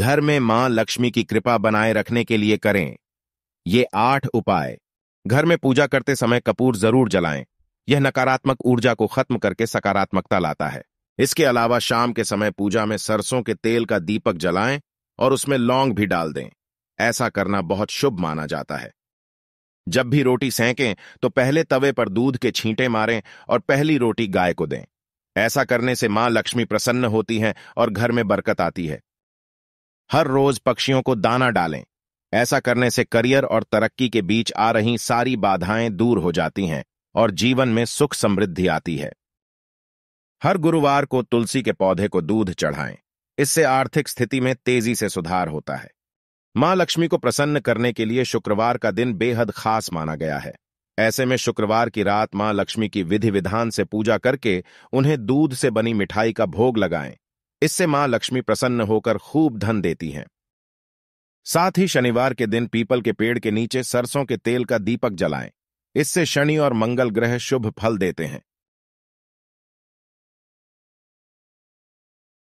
घर में मां लक्ष्मी की कृपा बनाए रखने के लिए करें ये आठ उपाय घर में पूजा करते समय कपूर जरूर जलाएं यह नकारात्मक ऊर्जा को खत्म करके सकारात्मकता लाता है इसके अलावा शाम के समय पूजा में सरसों के तेल का दीपक जलाएं और उसमें लौंग भी डाल दें ऐसा करना बहुत शुभ माना जाता है जब भी रोटी सेंकें तो पहले तवे पर दूध के छींटे मारें और पहली रोटी गाय को दें ऐसा करने से मां लक्ष्मी प्रसन्न होती हैं और घर में बरकत आती है हर रोज पक्षियों को दाना डालें ऐसा करने से करियर और तरक्की के बीच आ रही सारी बाधाएं दूर हो जाती हैं और जीवन में सुख समृद्धि आती है हर गुरुवार को तुलसी के पौधे को दूध चढ़ाएं इससे आर्थिक स्थिति में तेजी से सुधार होता है मां लक्ष्मी को प्रसन्न करने के लिए शुक्रवार का दिन बेहद खास माना गया है ऐसे में शुक्रवार की रात मां लक्ष्मी की विधि विधान से पूजा करके उन्हें दूध से बनी मिठाई का भोग लगाएं इससे मां लक्ष्मी प्रसन्न होकर खूब धन देती हैं साथ ही शनिवार के दिन पीपल के पेड़ के नीचे सरसों के तेल का दीपक जलाएं इससे शनि और मंगल ग्रह शुभ फल देते हैं